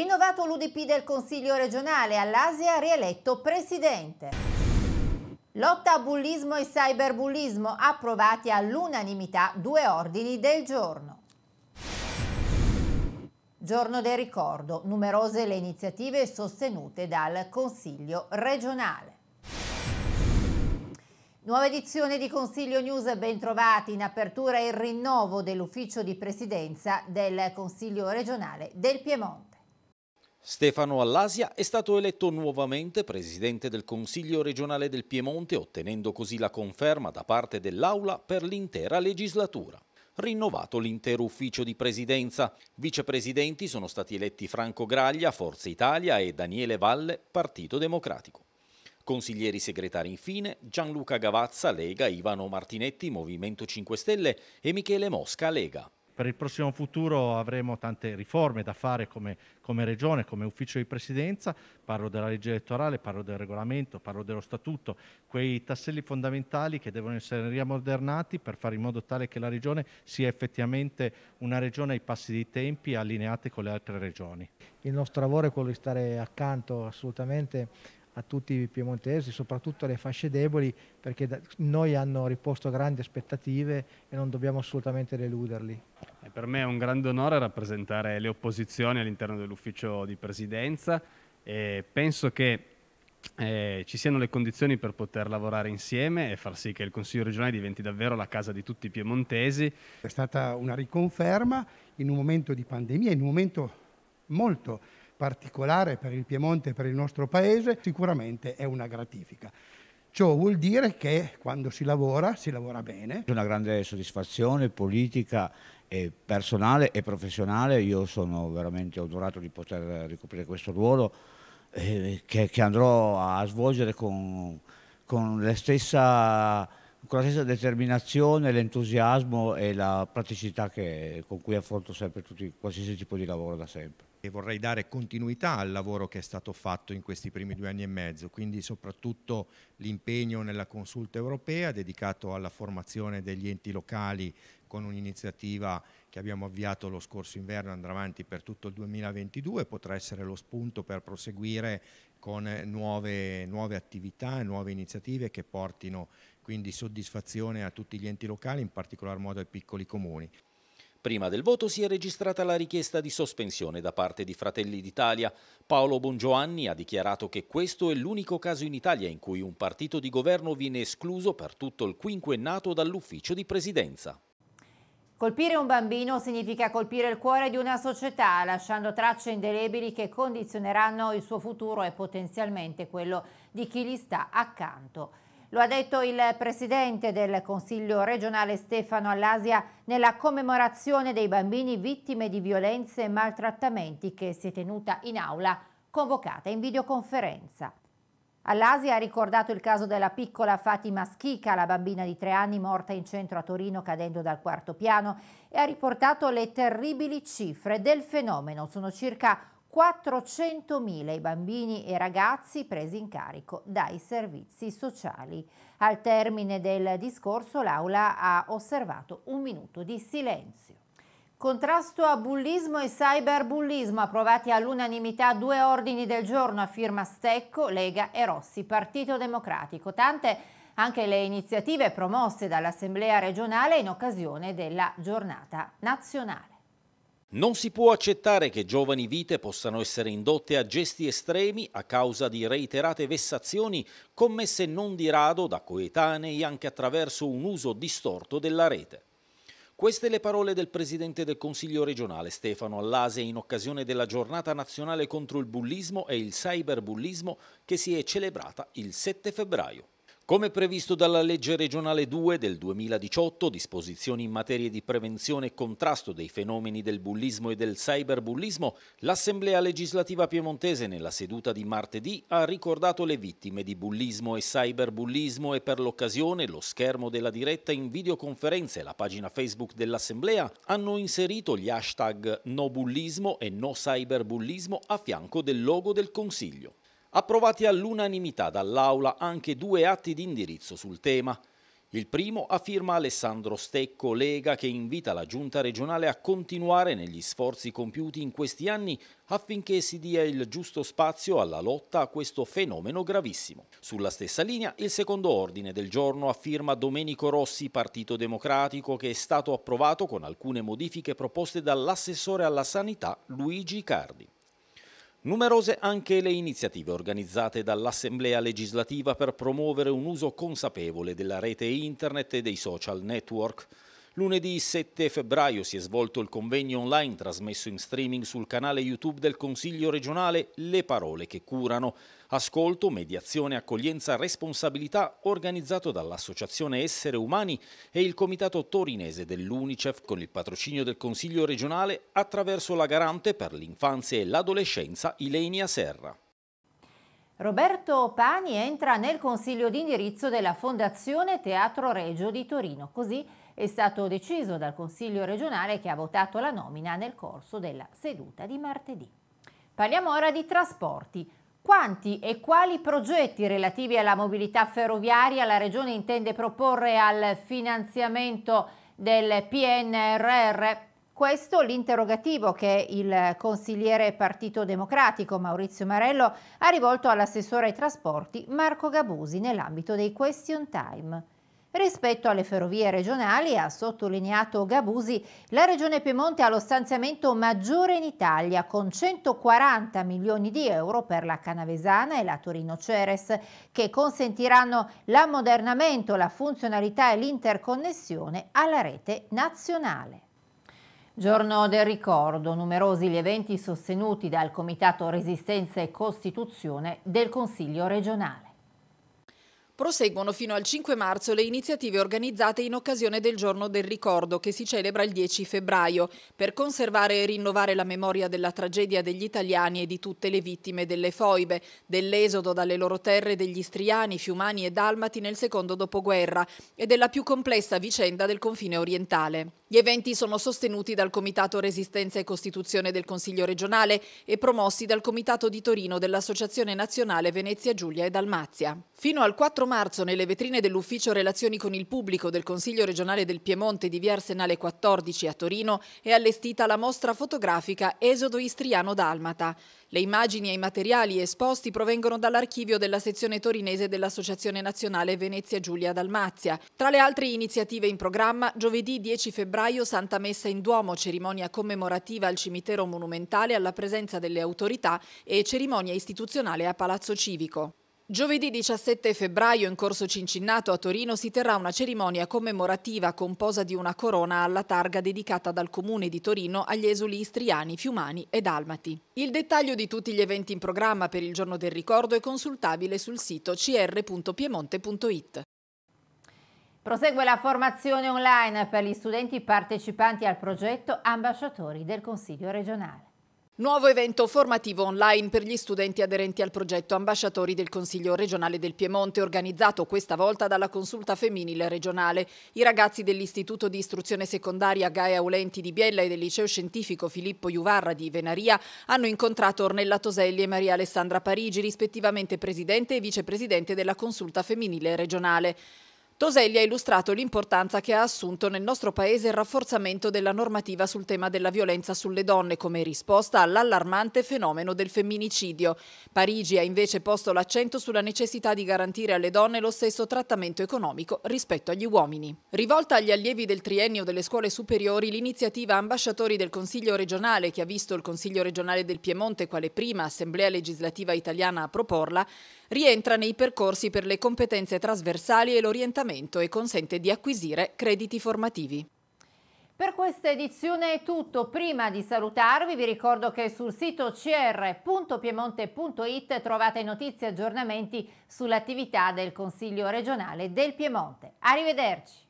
Rinnovato l'UDP del Consiglio regionale, all'Asia rieletto presidente. Lotta a bullismo e cyberbullismo approvati all'unanimità due ordini del giorno. Giorno del ricordo, numerose le iniziative sostenute dal Consiglio regionale. Nuova edizione di Consiglio News, bentrovati in apertura il rinnovo dell'ufficio di presidenza del Consiglio regionale del Piemonte. Stefano Allasia è stato eletto nuovamente presidente del Consiglio regionale del Piemonte, ottenendo così la conferma da parte dell'Aula per l'intera legislatura. Rinnovato l'intero ufficio di presidenza. Vicepresidenti sono stati eletti Franco Graglia, Forza Italia e Daniele Valle, Partito Democratico. Consiglieri segretari infine Gianluca Gavazza, Lega, Ivano Martinetti, Movimento 5 Stelle e Michele Mosca, Lega per il prossimo futuro avremo tante riforme da fare come, come, regione, come ufficio di presidenza, parlo della legge elettorale, parlo del regolamento, parlo dello statuto, quei tasselli fondamentali che devono essere riammodernati per fare in modo tale che la regione sia effettivamente una regione ai passi dei tempi allineate con le altre regioni. Il nostro lavoro è quello di stare accanto assolutamente a tutti i piemontesi, soprattutto alle fasce deboli, perché da, noi hanno riposto grandi aspettative e non dobbiamo assolutamente deluderli. E per me è un grande onore rappresentare le opposizioni all'interno dell'ufficio di presidenza e penso che eh, ci siano le condizioni per poter lavorare insieme e far sì che il Consiglio regionale diventi davvero la casa di tutti i piemontesi. È stata una riconferma in un momento di pandemia, in un momento molto particolare per il Piemonte e per il nostro Paese, sicuramente è una gratifica. Ciò vuol dire che quando si lavora, si lavora bene. Una grande soddisfazione politica e personale e professionale. Io sono veramente onorato di poter ricoprire questo ruolo eh, che, che, andrò a svolgere con, con la stessa con la stessa determinazione, l'entusiasmo e la praticità che, con cui affronto sempre tutti, qualsiasi tipo di lavoro da sempre. E vorrei dare continuità al lavoro che è stato fatto in questi primi due anni e mezzo, quindi soprattutto l'impegno nella consulta europea dedicato alla formazione degli enti locali con un'iniziativa che abbiamo avviato lo scorso inverno, andrà avanti per tutto il 2022, potrà essere lo spunto per proseguire con nuove, nuove attività, nuove iniziative che portino quindi soddisfazione a tutti gli enti locali, in particolar modo ai piccoli comuni. Prima del voto si è registrata la richiesta di sospensione da parte di Fratelli d'Italia. Paolo Bongiovanni ha dichiarato che questo è l'unico caso in Italia in cui un partito di governo viene escluso per tutto il quinquennato dall'ufficio di presidenza. Colpire un bambino significa colpire il cuore di una società, lasciando tracce indelebili che condizioneranno il suo futuro e potenzialmente quello di chi gli sta accanto. Lo ha detto il presidente del Consiglio regionale Stefano Allasia nella commemorazione dei bambini vittime di violenze e maltrattamenti che si è tenuta in aula convocata in videoconferenza. All'Asia ha ricordato il caso della piccola Fatima Schica, la bambina di tre anni morta in centro a Torino cadendo dal quarto piano e ha riportato le terribili cifre del fenomeno. Sono circa 400.000 i bambini e ragazzi presi in carico dai servizi sociali. Al termine del discorso l'Aula ha osservato un minuto di silenzio. Contrasto a bullismo e cyberbullismo, approvati all'unanimità due ordini del giorno a firma Stecco, Lega e Rossi, Partito Democratico. Tante anche le iniziative promosse dall'Assemblea regionale in occasione della giornata nazionale. Non si può accettare che giovani vite possano essere indotte a gesti estremi a causa di reiterate vessazioni commesse non di rado da coetanei anche attraverso un uso distorto della rete. Queste le parole del presidente del Consiglio regionale Stefano Allase in occasione della giornata nazionale contro il bullismo e il cyberbullismo che si è celebrata il 7 febbraio. Come previsto dalla legge regionale 2 del 2018, disposizioni in materia di prevenzione e contrasto dei fenomeni del bullismo e del cyberbullismo, l'Assemblea legislativa piemontese nella seduta di martedì ha ricordato le vittime di bullismo e cyberbullismo e per l'occasione lo schermo della diretta in videoconferenza e la pagina Facebook dell'Assemblea hanno inserito gli hashtag no bullismo e no cyberbullismo a fianco del logo del Consiglio approvati all'unanimità dall'Aula anche due atti di indirizzo sul tema. Il primo affirma Alessandro Stecco, Lega, che invita la Giunta regionale a continuare negli sforzi compiuti in questi anni affinché si dia il giusto spazio alla lotta a questo fenomeno gravissimo. Sulla stessa linea il secondo ordine del giorno affirma Domenico Rossi, Partito Democratico, che è stato approvato con alcune modifiche proposte dall'assessore alla sanità Luigi Cardi. Numerose anche le iniziative organizzate dall'Assemblea legislativa per promuovere un uso consapevole della rete internet e dei social network. Lunedì 7 febbraio si è svolto il convegno online trasmesso in streaming sul canale YouTube del Consiglio regionale Le parole che curano. Ascolto, mediazione, accoglienza, responsabilità organizzato dall'Associazione Essere Umani e il Comitato Torinese dell'Unicef con il patrocinio del Consiglio regionale attraverso la garante per l'infanzia e l'adolescenza Ilenia Serra. Roberto Pani entra nel consiglio di indirizzo della Fondazione Teatro Regio di Torino, così è stato deciso dal Consiglio regionale che ha votato la nomina nel corso della seduta di martedì. Parliamo ora di trasporti. Quanti e quali progetti relativi alla mobilità ferroviaria la Regione intende proporre al finanziamento del PNRR? Questo l'interrogativo che il consigliere partito democratico Maurizio Marello ha rivolto all'assessore ai trasporti Marco Gabusi nell'ambito dei Question Time. Rispetto alle ferrovie regionali, ha sottolineato Gabusi, la Regione Piemonte ha lo stanziamento maggiore in Italia, con 140 milioni di euro per la Canavesana e la Torino Ceres, che consentiranno l'ammodernamento, la funzionalità e l'interconnessione alla rete nazionale. Giorno del ricordo, numerosi gli eventi sostenuti dal Comitato Resistenza e Costituzione del Consiglio regionale. Proseguono fino al 5 marzo le iniziative organizzate in occasione del Giorno del Ricordo, che si celebra il 10 febbraio, per conservare e rinnovare la memoria della tragedia degli italiani e di tutte le vittime delle foibe, dell'esodo dalle loro terre degli istriani, fiumani e dalmati nel secondo dopoguerra e della più complessa vicenda del confine orientale. Gli eventi sono sostenuti dal Comitato Resistenza e Costituzione del Consiglio regionale e promossi dal Comitato di Torino dell'Associazione Nazionale Venezia Giulia e Dalmazia. Fino al 4 marzo nelle vetrine dell'Ufficio Relazioni con il Pubblico del Consiglio regionale del Piemonte di Via Arsenale 14 a Torino è allestita la mostra fotografica Esodo Istriano Dalmata. Le immagini e i materiali esposti provengono dall'archivio della sezione torinese dell'Associazione Nazionale Venezia Giulia Dalmazia. Tra le altre iniziative in programma, giovedì 10 febbraio Santa Messa in Duomo, cerimonia commemorativa al cimitero monumentale alla presenza delle autorità e cerimonia istituzionale a Palazzo Civico. Giovedì 17 febbraio in corso Cincinnato a Torino si terrà una cerimonia commemorativa composa di una corona alla targa dedicata dal comune di Torino agli esuli istriani, fiumani e dalmati. Il dettaglio di tutti gli eventi in programma per il giorno del ricordo è consultabile sul sito cr.piemonte.it. Prosegue la formazione online per gli studenti partecipanti al progetto Ambasciatori del Consiglio regionale. Nuovo evento formativo online per gli studenti aderenti al progetto Ambasciatori del Consiglio regionale del Piemonte, organizzato questa volta dalla consulta femminile regionale. I ragazzi dell'Istituto di Istruzione Secondaria Gaia Aulenti di Biella e del Liceo Scientifico Filippo Juvarra di Venaria hanno incontrato Ornella Toselli e Maria Alessandra Parigi, rispettivamente presidente e vicepresidente della consulta femminile regionale. Toselli ha illustrato l'importanza che ha assunto nel nostro Paese il rafforzamento della normativa sul tema della violenza sulle donne come risposta all'allarmante fenomeno del femminicidio. Parigi ha invece posto l'accento sulla necessità di garantire alle donne lo stesso trattamento economico rispetto agli uomini. Rivolta agli allievi del triennio delle scuole superiori, l'iniziativa Ambasciatori del Consiglio regionale, che ha visto il Consiglio regionale del Piemonte quale prima assemblea legislativa italiana a proporla, rientra nei percorsi per le competenze trasversali e l'orientamento abbonamento e consente di acquisire crediti formativi. Per questa edizione è tutto. Prima di salutarvi vi ricordo che sul sito cr.piemonte.it trovate notizie e aggiornamenti sull'attività del Consiglio regionale del Piemonte. Arrivederci.